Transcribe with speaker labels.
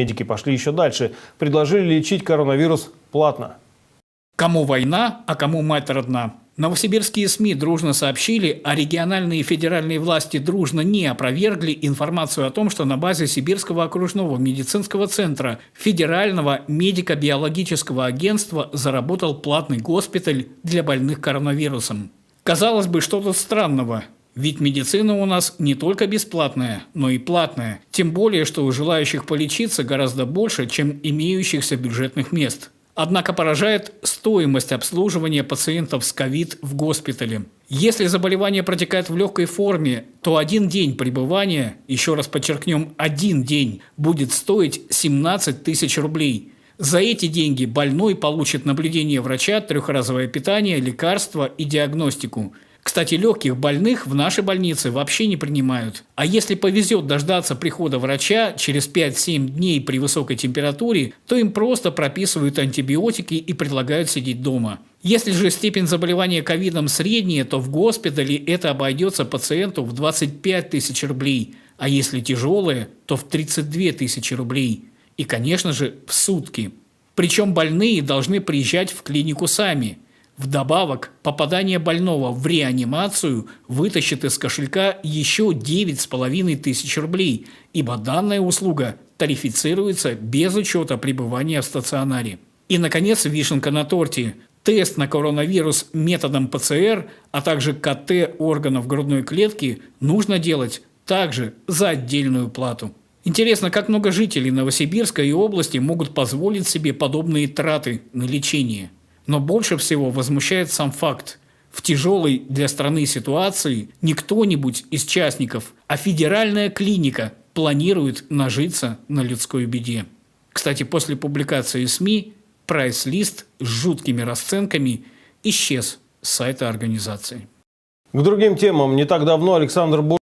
Speaker 1: Медики пошли еще дальше. Предложили лечить коронавирус платно. Кому война, а кому мать родна. Новосибирские СМИ дружно сообщили, а региональные и федеральные власти дружно не опровергли информацию о том, что на базе Сибирского окружного медицинского центра Федерального медико-биологического агентства заработал платный госпиталь для больных коронавирусом. Казалось бы, что тут странного. Ведь медицина у нас не только бесплатная, но и платная. Тем более, что у желающих полечиться гораздо больше, чем имеющихся бюджетных мест. Однако поражает стоимость обслуживания пациентов с ковид в госпитале. Если заболевание протекает в легкой форме, то один день пребывания, еще раз подчеркнем, один день, будет стоить 17 тысяч рублей. За эти деньги больной получит наблюдение врача, трехразовое питание, лекарства и диагностику – кстати, легких больных в нашей больнице вообще не принимают. А если повезет дождаться прихода врача через 5-7 дней при высокой температуре, то им просто прописывают антибиотики и предлагают сидеть дома. Если же степень заболевания ковидом средняя, то в госпитале это обойдется пациенту в 25 тысяч рублей, а если тяжелое, то в 32 тысячи рублей. И, конечно же, в сутки. Причем больные должны приезжать в клинику сами. Вдобавок, попадание больного в реанимацию вытащит из кошелька еще 9,5 тысяч рублей, ибо данная услуга тарифицируется без учета пребывания в стационаре. И, наконец, вишенка на торте. Тест на коронавирус методом ПЦР, а также КТ органов грудной клетки нужно делать также за отдельную плату. Интересно, как много жителей Новосибирска и области могут позволить себе подобные траты на лечение. Но больше всего возмущает сам факт. В тяжелой для страны ситуации не кто-нибудь из частников, а федеральная клиника планирует нажиться на людской беде. Кстати, после публикации СМИ прайс-лист с жуткими расценками исчез с сайта организации. К другим темам. Не так давно Александр Бур